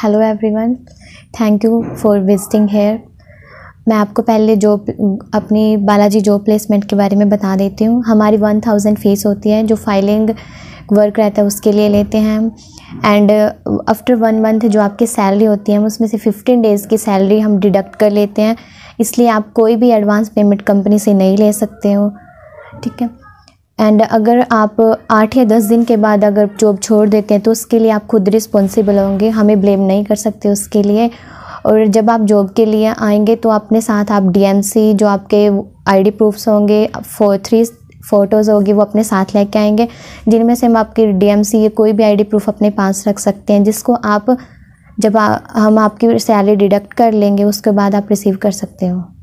hello everyone thank you for visiting here मैं आपको पहले जो अपनी बालाजी जॉब प्लेसमेंट के बारे में बता देती हूँ हमारी वन थाउजेंड फीस होती है जो फाइलिंग वर्क रहता है उसके लिए लेते हैं एंड आफ्टर वन मंथ जो आपकी सैलरी होती है उसमें से फिफ्टीन डेज़ की सैलरी हम डिडक्ट कर लेते हैं इसलिए आप कोई भी एडवांस पेमेंट कंपनी से नहीं ले सकते हो ठीक है एंड अगर आप आठ या दस दिन के बाद अगर जॉब छोड़ देते हैं तो उसके लिए आप खुद रिस्पॉन्सिबल होंगे हमें ब्लेम नहीं कर सकते उसके लिए और जब आप जॉब के लिए आएंगे तो अपने साथ आप डीएमसी जो आपके आईडी प्रूफ्स होंगे फोर थ्री फ़ोटोज़ होगी वो अपने साथ लेके आएंगे जिनमें से हम आपकी डीएमसी या कोई भी आईडी प्रूफ अपने पास रख सकते हैं जिसको आप जब आ, हम आपकी सैलरी डिडक्ट कर लेंगे उसके बाद आप रिसीव कर सकते हो